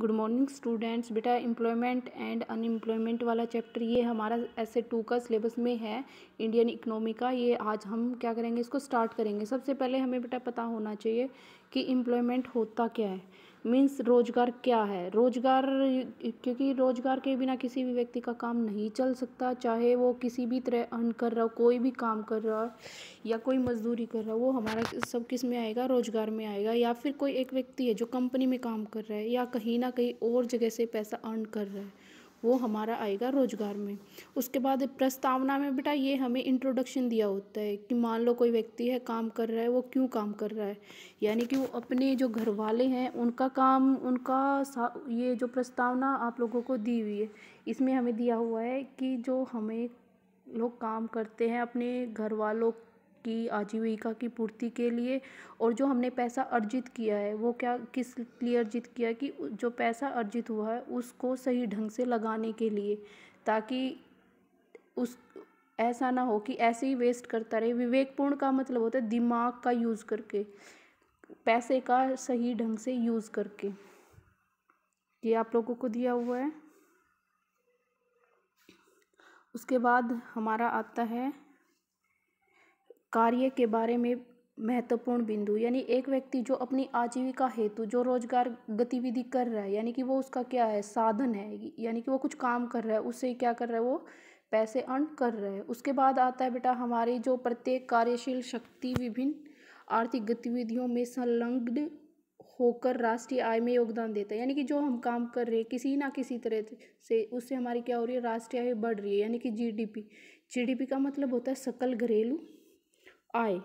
good morning students बेटा employment and unemployment वाला chapter ये हमारा ऐसे टू का सिलेबस में है इंडियन इकनॉमी का ये आज हम क्या करेंगे इसको स्टार्ट करेंगे सबसे पहले हमें बेटा पता होना चाहिए कि एम्प्लॉयमेंट होता क्या है मीन्स रोज़गार क्या है रोज़गार क्योंकि रोज़गार के बिना किसी भी व्यक्ति का काम नहीं चल सकता चाहे वो किसी भी तरह अर्न कर रहा हो कोई भी काम कर रहा हो या कोई मजदूरी कर रहा हो वो हमारा सब किस में आएगा रोज़गार में आएगा या फिर कोई एक व्यक्ति है जो कंपनी में काम कर रहा है या कहीं ना कहीं और जगह से पैसा अर्न कर रहा है वो हमारा आएगा रोजगार में उसके बाद प्रस्तावना में बेटा ये हमें इंट्रोडक्शन दिया होता है कि मान लो कोई व्यक्ति है काम कर रहा है वो क्यों काम कर रहा है यानी कि वो अपने जो घर वाले हैं उनका काम उनका ये जो प्रस्तावना आप लोगों को दी हुई है इसमें हमें दिया हुआ है कि जो हमें लोग काम करते हैं अपने घर वालों की आजीविका की पूर्ति के लिए और जो हमने पैसा अर्जित किया है वो क्या किस लिए अर्जित किया कि जो पैसा अर्जित हुआ है उसको सही ढंग से लगाने के लिए ताकि उस ऐसा ना हो कि ऐसे ही वेस्ट करता रहे विवेकपूर्ण का मतलब होता है दिमाग का यूज़ करके पैसे का सही ढंग से यूज़ करके ये आप लोगों को दिया हुआ है उसके बाद हमारा आता है कार्य के बारे में महत्वपूर्ण बिंदु यानी एक व्यक्ति जो अपनी आजीविका हेतु जो रोजगार गतिविधि कर रहा है यानी कि वो उसका क्या है साधन है यानी कि वो कुछ काम कर रहा है उससे क्या कर रहा है वो पैसे अर्न कर रहा है उसके बाद आता है बेटा हमारी जो प्रत्येक कार्यशील शक्ति विभिन्न आर्थिक गतिविधियों में संलग्न होकर राष्ट्रीय आय में योगदान देता है यानी कि जो हम काम कर रहे हैं किसी ना किसी तरह से उससे हमारी क्या हो रही है राष्ट्रीय आय बढ़ रही है यानी कि जीडीपी जीडीपी का मतलब होता है सकल घरेलू आए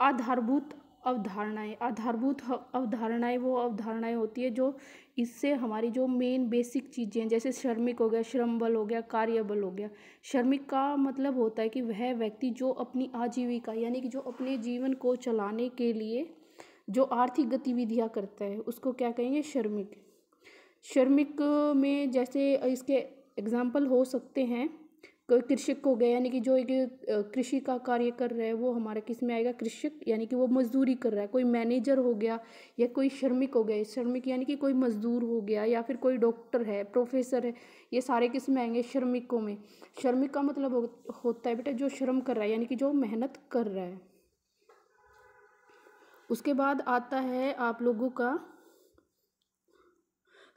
आधारभूत अवधारणाएं आधारभूत अवधारणाएं वो अवधारणाएं होती है जो इससे हमारी जो मेन बेसिक चीज़ें हैं जैसे श्रमिक हो गया श्रम बल हो गया कार्य बल हो गया श्रमिक का मतलब होता है कि वह व्यक्ति जो अपनी आजीविका यानी कि जो अपने जीवन को चलाने के लिए जो आर्थिक गतिविधियाँ करता है उसको क्या कहेंगे श्रमिक श्रमिक में जैसे इसके एग्ज़ाम्पल हो सकते हैं कृषक हो गया यानी कि जो एक कृषि का कार्य कर रहा है वो हमारा किस में आएगा कृषक यानी कि वो मजदूरी कर रहा है कोई मैनेजर हो गया या कोई श्रमिक हो गया श्रमिक यानी कि कोई मजदूर हो गया या फिर कोई डॉक्टर है प्रोफेसर है ये सारे किस में आएंगे श्रमिकों में श्रमिक का मतलब हो, होता है बेटा जो श्रम कर रहा है यानी कि जो मेहनत कर रहा है उसके बाद आता है आप लोगों का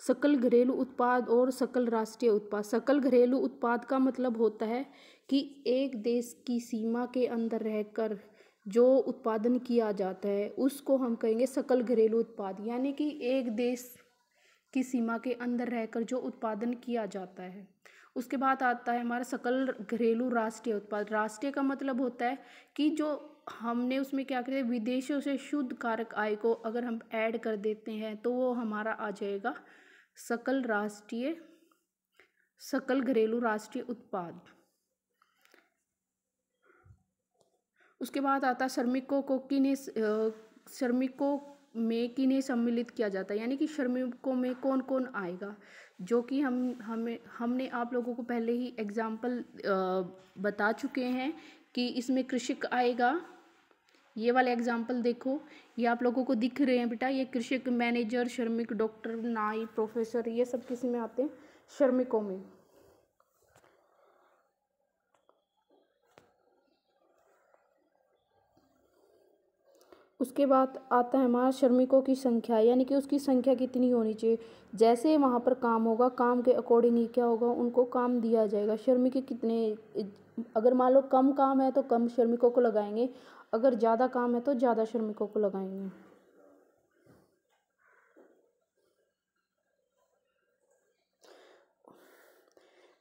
सकल घरेलू उत्पाद और सकल राष्ट्रीय उत्पाद सकल घरेलू उत्पाद का मतलब होता है कि एक देश की सीमा के अंदर रहकर जो उत्पादन किया जाता है उसको हम कहेंगे सकल घरेलू उत्पाद यानी कि एक देश की सीमा के अंदर रहकर जो उत्पादन किया जाता है उसके बाद आता है हमारा सकल घरेलू राष्ट्रीय उत्पाद राष्ट्रीय का मतलब होता है कि जो हमने उसमें क्या करते हैं विदेशों से शुद्ध कारक आय को अगर हम ऐड कर देते हैं तो वो हमारा आ जाएगा सकल राष्ट्रीय सकल घरेलू राष्ट्रीय उत्पाद उसके बाद आता श्रमिकों को किन्हें श्रमिकों में किन्हें सम्मिलित किया जाता है यानी कि श्रमिकों में कौन कौन आएगा जो कि हम हमें हमने आप लोगों को पहले ही एग्जाम्पल बता चुके हैं कि इसमें कृषक आएगा ये वाले एग्जाम्पल देखो ये आप लोगों को दिख रहे हैं बेटा ये कृषक मैनेजर श्रमिक डॉक्टर नाई प्रोफेसर ये सब किस में आते हैं श्रमिकों में उसके बाद आता है हमारा श्रमिकों की संख्या यानी कि उसकी संख्या कितनी होनी चाहिए जैसे वहाँ पर काम होगा काम के अकॉर्डिंग ही क्या होगा उनको काम दिया जाएगा श्रमिक कितने अगर मान लो कम काम है तो कम श्रमिकों को लगाएंगे अगर ज़्यादा काम है तो ज़्यादा श्रमिकों को लगाएंगे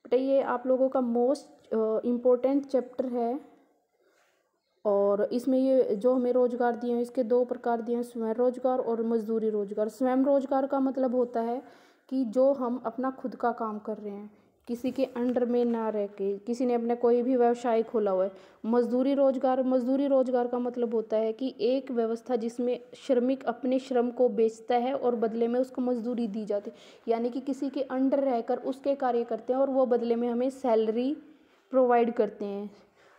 बेटा ये आप लोगों का मोस्ट इम्पोर्टेंट चैप्टर है और इसमें ये जो हमें रोज़गार दिए हैं इसके दो प्रकार दिए हैं स्वयं रोज़गार और मजदूरी रोज़गार स्वयं रोज़गार का मतलब होता है कि जो हम अपना खुद का काम कर रहे हैं किसी के अंडर में ना रह के किसी ने अपने कोई भी व्यवसाय खोला हुआ है मजदूरी रोजगार मजदूरी रोजगार का मतलब होता है कि एक व्यवस्था जिसमें श्रमिक अपने श्रम को बेचता है और बदले में उसको मजदूरी दी जाती है यानी कि किसी के अंडर रहकर उसके कार्य करते हैं और वो बदले में हमें सैलरी प्रोवाइड करते हैं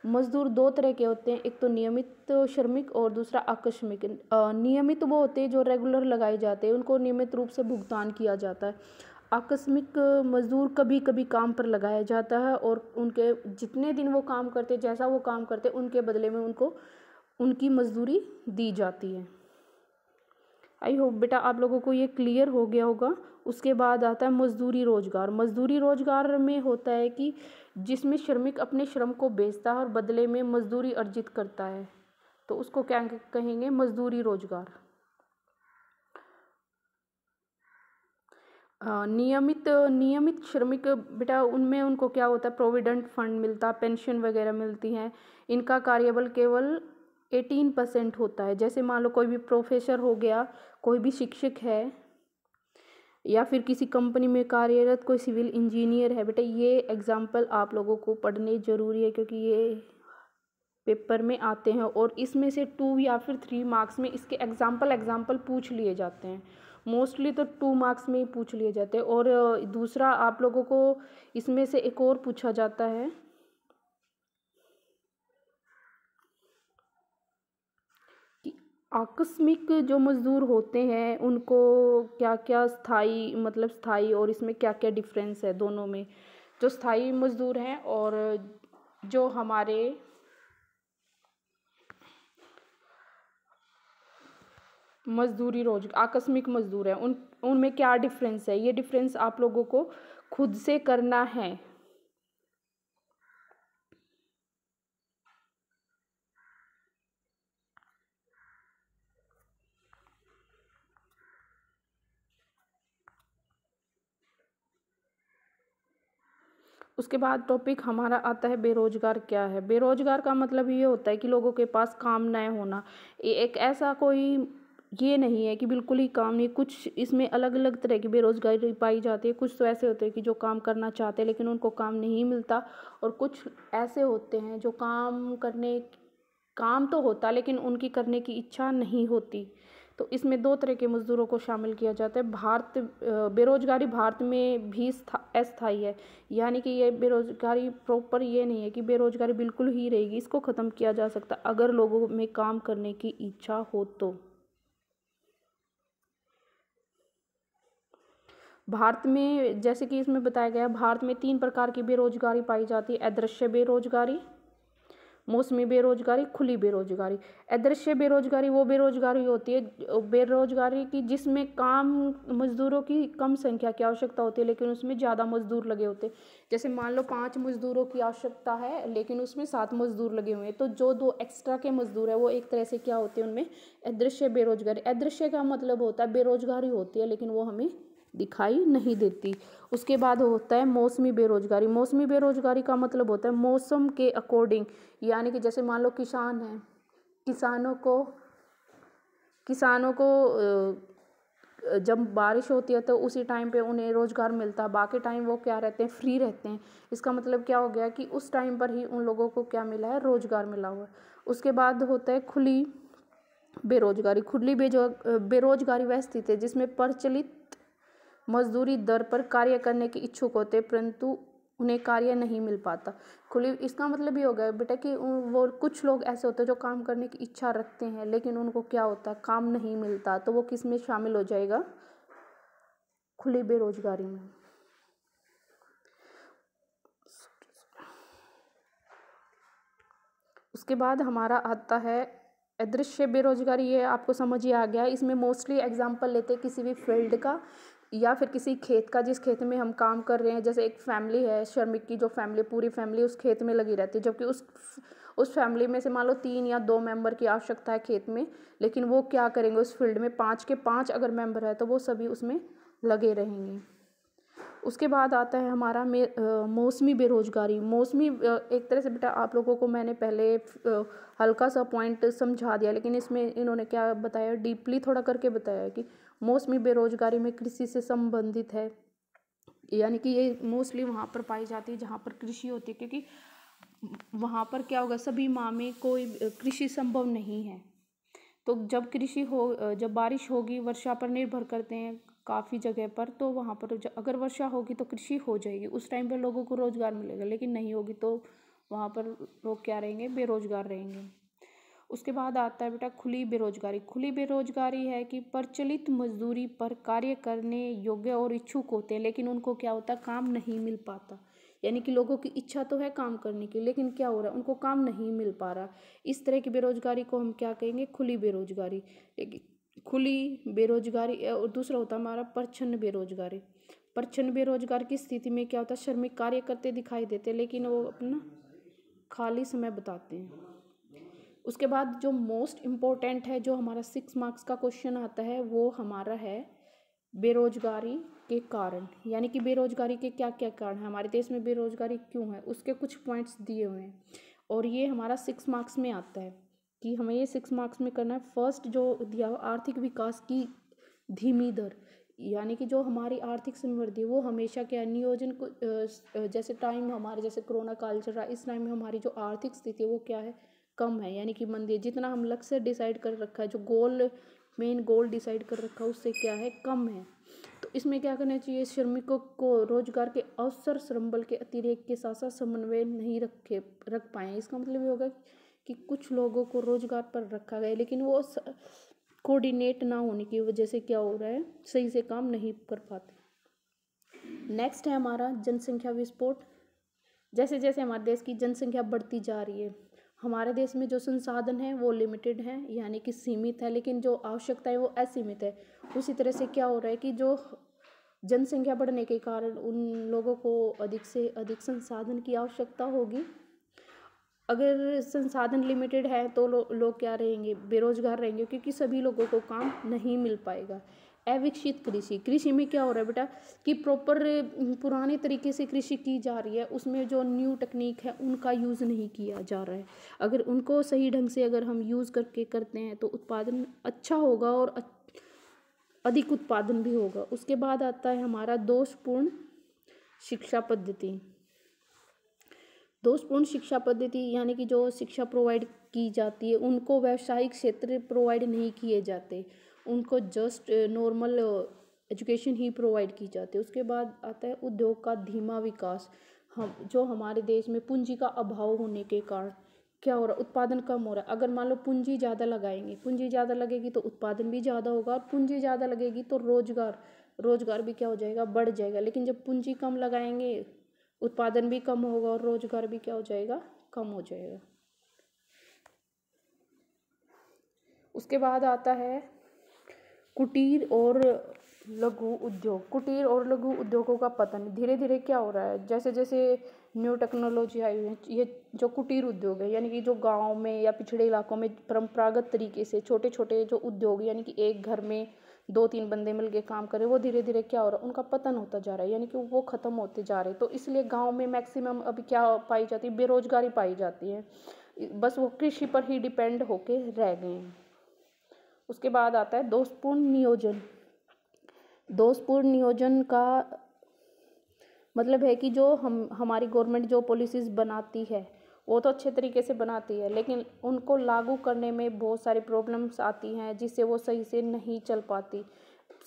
मज़दूर दो तरह के होते हैं एक तो नियमित श्रमिक और दूसरा आकस्मिक नियमित वो होते हैं जो रेगुलर लगाए जाते हैं उनको नियमित रूप से भुगतान किया जाता है आकस्मिक मज़दूर कभी कभी काम पर लगाया जाता है और उनके जितने दिन वो काम करते जैसा वो काम करते उनके बदले में उनको उनकी मज़दूरी दी जाती है आई होप बेटा आप लोगों को ये क्लियर हो गया होगा उसके बाद आता है मजदूरी रोजगार मजदूरी रोजगार में होता है कि जिसमें श्रमिक अपने श्रम को बेचता है और बदले में मजदूरी अर्जित करता है तो उसको क्या कहेंगे मजदूरी रोजगार नियमित नियमित श्रमिक बेटा उनमें उनको क्या होता है प्रोविडेंट फंड मिलता पेंशन वगैरह मिलती हैं इनका कार्यबल केवल एटीन परसेंट होता है जैसे मान लो कोई भी प्रोफेसर हो गया कोई भी शिक्षक है या फिर किसी कंपनी में कार्यरत कोई सिविल इंजीनियर है बेटा ये एग्ज़ाम्पल आप लोगों को पढ़ने ज़रूरी है क्योंकि ये पेपर में आते हैं और इसमें से टू या फिर थ्री मार्क्स में इसके एग्ज़ाम्पल एग्ज़ाम्पल पूछ लिए जाते हैं मोस्टली तो टू मार्क्स में ही पूछ लिए जाते हैं और दूसरा आप लोगों को इसमें से एक और पूछा जाता है आकस्मिक जो मज़दूर होते हैं उनको क्या क्या स्थाई मतलब स्थाई और इसमें क्या क्या डिफ़रेंस है दोनों में जो स्थाई मज़दूर हैं और जो हमारे मज़दूरी रोज आकस्मिक मज़दूर हैं उन उनमें क्या डिफ़रेंस है ये डिफ़रेंस आप लोगों को खुद से करना है उसके बाद टॉपिक हमारा आता है बेरोज़गार क्या है बेरोज़गार का मतलब ये होता है कि लोगों के पास काम न होना एक ऐसा कोई ये नहीं है कि बिल्कुल ही काम नहीं कुछ इसमें अलग अलग तरह की बेरोज़गारी पाई जाती है कुछ तो ऐसे होते हैं कि जो काम करना चाहते हैं लेकिन उनको काम नहीं मिलता और कुछ ऐसे होते हैं जो काम करने काम तो होता लेकिन उनकी करने की इच्छा नहीं होती तो इसमें दो तरह के मज़दूरों को शामिल किया जाता है भारत बेरोज़गारी भारत में भी अस्थाई है यानी कि ये बेरोज़गारी प्रॉपर ये नहीं है कि बेरोज़गारी बिल्कुल ही रहेगी इसको ख़त्म किया जा सकता अगर लोगों में काम करने की इच्छा हो तो भारत में जैसे कि इसमें बताया गया भारत में तीन प्रकार की बेरोजगारी पाई जाती है अदृश्य बेरोजगारी मौसमी बेरोजगारी खुली बेरोजगारी अदृश्य बेरोजगारी वो बेरोजगारी होती है बेरोजगारी की जिसमें काम मजदूरों की कम संख्या की आवश्यकता होती है लेकिन उसमें ज़्यादा मजदूर लगे होते जैसे मान लो पाँच मजदूरों की आवश्यकता है लेकिन उसमें सात मजदूर लगे हुए हैं तो जो दो एक्स्ट्रा के मजदूर है वो एक तरह से क्या होते हैं उनमें अदृश्य बेरोजगारी अदृश्य का मतलब होता है बेरोजगारी होती है लेकिन वो हमें दिखाई नहीं देती उसके बाद होता है मौसमी बेरोजगारी मौसमी बेरोजगारी का मतलब होता है मौसम के अकॉर्डिंग यानी कि जैसे मान लो किसान है किसानों को किसानों को जब बारिश होती है तो उसी टाइम पे उन्हें रोज़गार मिलता है बाकी टाइम वो क्या रहते हैं फ्री रहते हैं इसका मतलब क्या हो गया कि उस टाइम पर ही उन लोगों को क्या मिला है रोज़गार मिला हुआ है उसके बाद होता है खुली बेरोजगारी खुली बेजो बेरोजगारी वह स्थिति है जिसमें प्रचलित मजदूरी दर पर कार्य करने के इच्छुक होते परंतु उन्हें कार्य नहीं मिल पाता खुली इसका मतलब ये हो गया बेटा कि वो कुछ लोग ऐसे होते हैं जो काम करने की इच्छा रखते हैं लेकिन उनको क्या होता है काम नहीं मिलता तो वो किस में शामिल हो जाएगा खुली बेरोजगारी में उसके बाद हमारा आता है अदृश्य बेरोजगारी ये आपको समझ ही आ गया इसमें मोस्टली एग्जांपल लेते किसी भी फील्ड का या फिर किसी खेत का जिस खेत में हम काम कर रहे हैं जैसे एक फैमिली है श्रमिक की जो फैमिली पूरी फैमिली उस खेत में लगी रहती है जबकि उस उस फैमिली में से मान लो तीन या दो मेंबर की आवश्यकता है खेत में लेकिन वो क्या करेंगे उस फील्ड में पाँच के पाँच अगर मेंबर है तो वो सभी उसमें लगे रहेंगे उसके बाद आता है हमारा मे मौसमी बेरोजगारी मौसमी एक तरह से बेटा आप लोगों को मैंने पहले हल्का सा पॉइंट समझा दिया लेकिन इसमें इन्होंने क्या बताया डीपली थोड़ा करके बताया कि मौसमी बेरोजगारी में कृषि से संबंधित है यानी कि ये मोस्टली वहाँ पर पाई जाती है जहाँ पर कृषि होती है क्योंकि वहाँ पर क्या होगा सभी माह में कोई कृषि संभव नहीं है तो जब कृषि हो जब बारिश होगी वर्षा पर निर्भर करते हैं काफ़ी जगह पर तो वहाँ पर अगर वर्षा होगी तो कृषि हो जाएगी उस टाइम पर लोगों को रोज़गार मिलेगा लेकिन नहीं होगी तो वहाँ पर लोग क्या रहेंगे बेरोज़गार रहेंगे उसके बाद आता है बेटा खुली बेरोजगारी खुली बेरोजगारी है कि प्रचलित मजदूरी पर कार्य करने योग्य और इच्छुक होते हैं लेकिन उनको क्या होता है काम नहीं मिल पाता यानी कि लोगों की इच्छा तो है काम करने की लेकिन क्या हो रहा है उनको काम नहीं मिल पा रहा इस तरह की बेरोजगारी को हम क्या कहेंगे खुली बेरोजगारी खुली बेरोजगारी और दूसरा होता है हमारा प्रछन्न बेरोजगारी प्रच्छन्न बेरोजगार की स्थिति में क्या होता है श्रमिक कार्य करते दिखाई देते लेकिन वो अपना खाली समय बताते हैं उसके बाद जो मोस्ट इम्पॉर्टेंट है जो हमारा सिक्स मार्क्स का क्वेश्चन आता है वो हमारा है बेरोजगारी के कारण यानी कि बेरोजगारी के क्या क्या कारण है हमारे देश में बेरोजगारी क्यों है उसके कुछ पॉइंट्स दिए हुए हैं और ये हमारा सिक्स मार्क्स में आता है कि हमें ये सिक्स मार्क्स में करना है फर्स्ट जो दिया आर्थिक विकास की धीमी दर यानी कि जो हमारी आर्थिक समृद्धि वो हमेशा क्या नियोजन को जैसे टाइम हमारे जैसे कोरोना काल चल रहा है इस टाइम में हमारी जो आर्थिक स्थिति है वो क्या है कम है यानी कि मंदी है जितना हम लक्ष्य डिसाइड कर रखा है जो गोल मेन गोल डिसाइड कर रखा है उससे क्या है कम है तो इसमें क्या करना चाहिए श्रमिकों को रोजगार के अवसर श्रम बल के अतिरेक के साथ साथ समन्वय नहीं रखे रख पाए इसका मतलब ये होगा कि कुछ लोगों को रोजगार पर रखा गया लेकिन वो कोऑर्डिनेट ना होने की वजह से क्या हो रहा है सही से काम नहीं कर पाते नेक्स्ट है हमारा जनसंख्या विस्फोट जैसे जैसे हमारे देश की जनसंख्या बढ़ती जा रही है हमारे देश में जो संसाधन है वो लिमिटेड हैं यानी कि सीमित है लेकिन जो आवश्यकता है वो असीमित है उसी तरह से क्या हो रहा है कि जो जनसंख्या बढ़ने के कारण उन लोगों को अधिक से अधिक संसाधन की आवश्यकता होगी अगर संसाधन लिमिटेड है तो लो, लोग क्या रहेंगे बेरोजगार रहेंगे क्योंकि सभी लोगों को काम नहीं मिल पाएगा अविकसित कृषि कृषि में क्या हो रहा है बेटा कि प्रॉपर पुराने तरीके से कृषि की जा रही है उसमें जो न्यू टेक्निक है उनका यूज़ नहीं किया जा रहा है अगर उनको सही ढंग से अगर हम यूज़ करके करते हैं तो उत्पादन अच्छा होगा और अधिक उत्पादन भी होगा उसके बाद आता है हमारा दोषपूर्ण शिक्षा पद्धति दोषपूर्ण शिक्षा पद्धति यानी कि जो शिक्षा प्रोवाइड की जाती है उनको व्यावसायिक क्षेत्र प्रोवाइड नहीं किए जाते उनको जस्ट नॉर्मल एजुकेशन ही प्रोवाइड की जाती है उसके बाद आता है उद्योग का धीमा विकास हम जो हमारे देश में पूंजी का अभाव होने के कारण क्या हो रहा है उत्पादन कम हो रहा है अगर मान लो पूंजी ज़्यादा लगाएंगे पूंजी ज़्यादा लगेगी तो उत्पादन भी ज़्यादा होगा और पूंजी ज़्यादा लगेगी तो रोज़गार रोज़गार भी क्या हो जाएगा बढ़ जाएगा लेकिन जब पूंजी कम लगाएंगे उत्पादन भी कम होगा और रोज़गार भी क्या हो जाएगा कम हो जाएगा उसके बाद आता है कुटीर और लघु उद्योग कुटीर और लघु उद्योगों का पतन धीरे धीरे क्या हो रहा है जैसे जैसे न्यू टेक्नोलॉजी आई हुई है ये जो कुटीर उद्योग है यानी कि जो गांव में या पिछड़े इलाकों में परंपरागत तरीके से छोटे छोटे जो उद्योग यानी कि एक घर में दो तीन बंदे मिलके काम करें वो धीरे धीरे क्या हो रहा है उनका पतन होता जा रहा है यानी कि वो ख़त्म होते जा रहे हैं तो इसलिए गाँव में मैक्सिमम अभी क्या पाई जाती है बेरोजगारी पाई जाती है बस वो कृषि पर ही डिपेंड होके रह गए हैं उसके बाद आता है दो नियोजन दो नियोजन का मतलब है कि जो हम हमारी गवर्नमेंट जो पॉलिसीज़ बनाती है वो तो अच्छे तरीके से बनाती है लेकिन उनको लागू करने में बहुत सारी प्रॉब्लम्स आती हैं जिससे वो सही से नहीं चल पाती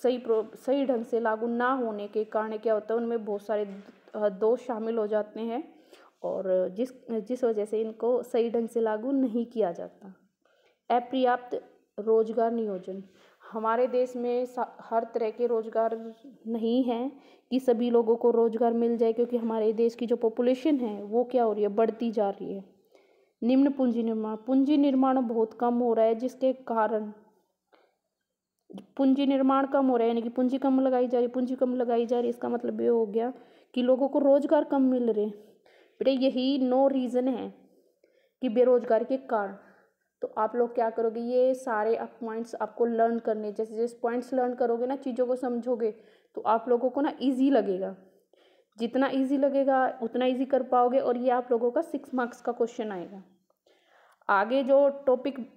सही सही ढंग से लागू ना होने के कारण क्या होता है उनमें बहुत सारे दोष शामिल हो जाते हैं और जिस जिस वजह से इनको सही ढंग से लागू नहीं किया जाता अपर्याप्त रोज़गार नियोजन हमारे देश में हर तरह के रोज़गार नहीं हैं कि सभी लोगों को रोज़गार मिल जाए क्योंकि हमारे देश की जो पॉपुलेशन है वो क्या हो रही है बढ़ती जा रही है निम्न पूंजी निर्माण पूंजी निर्माण बहुत कम हो रहा है जिसके कारण पूंजी निर्माण कम हो रहा है यानी कि पूंजी कम लगाई जा रही पूंजी कम लगाई जा रही इसका मतलब ये हो गया कि लोगों को रोज़गार कम मिल रहे बेटे यही नो रीज़न है कि बेरोज़गारी के कारण तो आप लोग क्या करोगे ये सारे आप पॉइंट्स आपको लर्न करने जैसे जैसे पॉइंट्स लर्न करोगे ना चीज़ों को समझोगे तो आप लोगों को ना ईजी लगेगा जितना ईजी लगेगा उतना ईजी कर पाओगे और ये आप लोगों का सिक्स मार्क्स का क्वेश्चन आएगा आगे जो टॉपिक